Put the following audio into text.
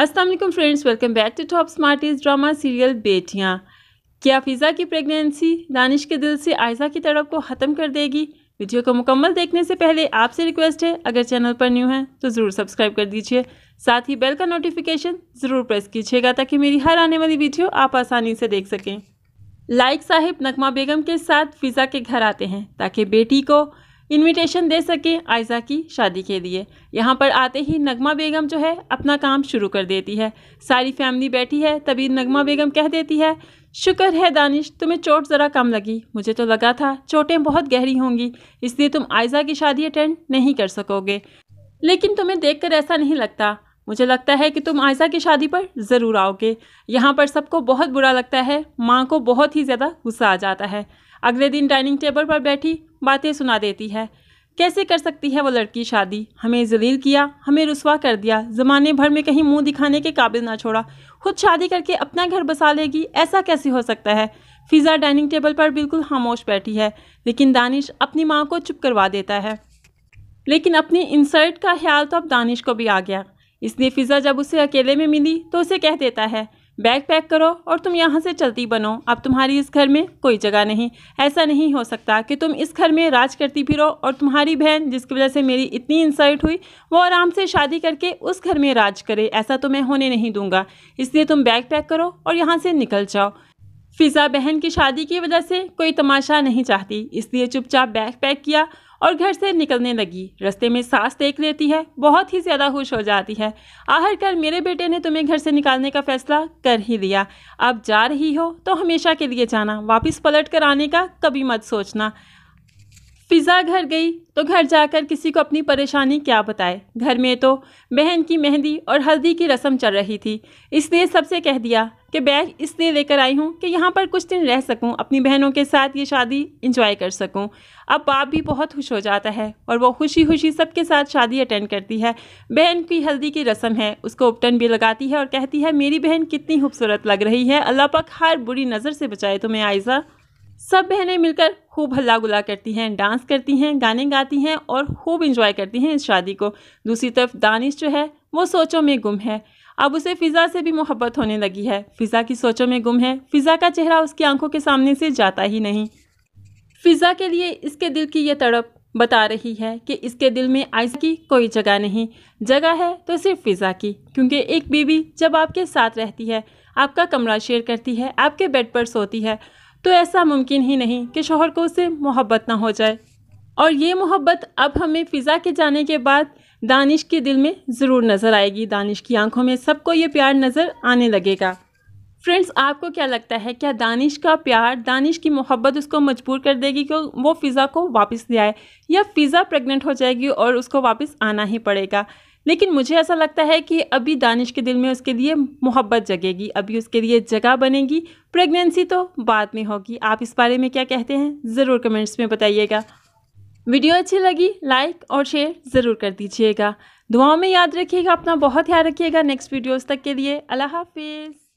Aslam friends welcome back to Top Smarties drama serial बेटियाँ क्या फिज़ा की प्रेगनेंसी दानिश के दिल से आयजा की तड़प को ख़त्म कर देगी वीडियो को मुकम्मल देखने से पहले आपसे रिक्वेस्ट है अगर चैनल पर न्यू है तो ज़रूर सब्सक्राइब कर दीजिए साथ ही बेल का नोटिफिकेशन ज़रूर प्रेस कीजिएगा ताकि मेरी हर आने वाली वीडियो आप आसानी से देख सकें लाइक साहिब नकमा बेगम के साथ फिज़ा के घर आते हैं ताकि बेटी को इनविटेशन दे सके आयजा की शादी के लिए यहाँ पर आते ही नगमा बेगम जो है अपना काम शुरू कर देती है सारी फैमिली बैठी है तभी नगमा बेगम कह देती है शुक्र है दानिश तुम्हें चोट ज़रा कम लगी मुझे तो लगा था चोटें बहुत गहरी होंगी इसलिए तुम आयजा की शादी अटेंड नहीं कर सकोगे लेकिन तुम्हें कर ऐसा नहीं लगता मुझे लगता है कि तुम आयजा की शादी पर ज़रूर आओगे यहाँ पर सबको बहुत बुरा लगता है माँ को बहुत ही ज़्यादा गुस्सा आ जाता है अगले दिन डाइनिंग टेबल पर बैठी बातें सुना देती है कैसे कर सकती है वो लड़की शादी हमें जलील किया हमें रसवा कर दिया ज़माने भर में कहीं मुंह दिखाने के काबिल ना छोड़ा खुद शादी करके अपना घर बसा लेगी ऐसा कैसे हो सकता है फिज़ा डाइनिंग टेबल पर बिल्कुल खामोश बैठी है लेकिन दानिश अपनी माँ को चुप करवा देता है लेकिन अपनी इंसर्ट का ख्याल तो अब दानिश को भी आ गया इसलिए फिज़ा जब उसे अकेले में मिली तो उसे कह देता है बैग पैक करो और तुम यहाँ से चलती बनो अब तुम्हारी इस घर में कोई जगह नहीं ऐसा नहीं हो सकता कि तुम इस घर में राज करती फिरो और तुम्हारी बहन जिसकी वजह से मेरी इतनी इंसल्ट हुई वो आराम से शादी करके उस घर में राज करे ऐसा तो मैं होने नहीं दूंगा इसलिए तुम बैग पैक करो और यहाँ से निकल जाओ फ़िज़ा बहन की शादी की वजह से कोई तमाशा नहीं चाहती इसलिए चुपचाप बैग पैक किया और घर से निकलने लगी रास्ते में सास देख लेती है बहुत ही ज़्यादा खुश हो जाती है आखिरकार मेरे बेटे ने तुम्हें घर से निकालने का फ़ैसला कर ही लिया अब जा रही हो तो हमेशा के लिए जाना वापस पलट कर आने का कभी मत सोचना फिज़ा घर गई तो घर जाकर किसी को अपनी परेशानी क्या बताए घर में तो बहन की मेहंदी और हल्दी की रस्म चल रही थी इसलिए सबसे कह दिया कि बैग इसलिए लेकर आई हूँ कि यहाँ पर कुछ दिन रह सकूँ अपनी बहनों के साथ ये शादी इंजॉय कर सकूँ अब बाप भी बहुत खुश हो जाता है और वो खुशी खुशी सबके साथ शादी अटेंड करती है बहन की हल्दी की रस्म है उसको उपटन भी लगाती है और कहती है मेरी बहन कितनी खूबसूरत लग रही है अल्लाह पाक हर बुरी नज़र से बचाए तुम्हें आयज़ा सब बहनें मिलकर खूब हल्ला गुला करती हैं डांस करती हैं गाने गाती हैं और खूब इंजॉय करती हैं इस शादी को दूसरी तरफ दानिश जो है वो सोचों में गुम है अब उसे फ़िज़ा से भी मोहब्बत होने लगी है फ़िज़ा की सोचों में गुम है फ़िज़ा का चेहरा उसकी आंखों के सामने से जाता ही नहीं फ़िज़ा के लिए इसके दिल की ये तड़प बता रही है कि इसके दिल में आइस की कोई जगह नहीं जगह है तो सिर्फ फ़िज़ा की क्योंकि एक बीबी जब आपके साथ रहती है आपका कमरा शेयर करती है आपके बेड पर सोती है तो ऐसा मुमकिन ही नहीं कि शोहर को उससे मोहब्बत ना हो जाए और ये मोहब्बत अब हमें फ़िज़ा के जाने के बाद दानिश के दिल में ज़रूर नज़र आएगी दानिश की आंखों में सबको ये प्यार नज़र आने लगेगा फ्रेंड्स आपको क्या लगता है क्या दानिश का प्यार दानिश की मोहब्बत उसको मजबूर कर देगी कि वो फ़िज़ा को वापस ले आए या फ़िज़ा प्रेग्नेंट हो जाएगी और उसको वापस आना ही पड़ेगा लेकिन मुझे ऐसा लगता है कि अभी दानिश के दिल में उसके लिए मोहब्बत जगेगी अभी उसके लिए जगह बनेगी प्रेगनेंसी तो बाद में होगी आप इस बारे में क्या कहते हैं ज़रूर कमेंट्स में बताइएगा वीडियो अच्छी लगी लाइक और शेयर ज़रूर कर दीजिएगा दुआओं में याद रखिएगा अपना बहुत ख्याल रखिएगा नेक्स्ट वीडियोज़ तक के लिए अल्लाह हाफिज़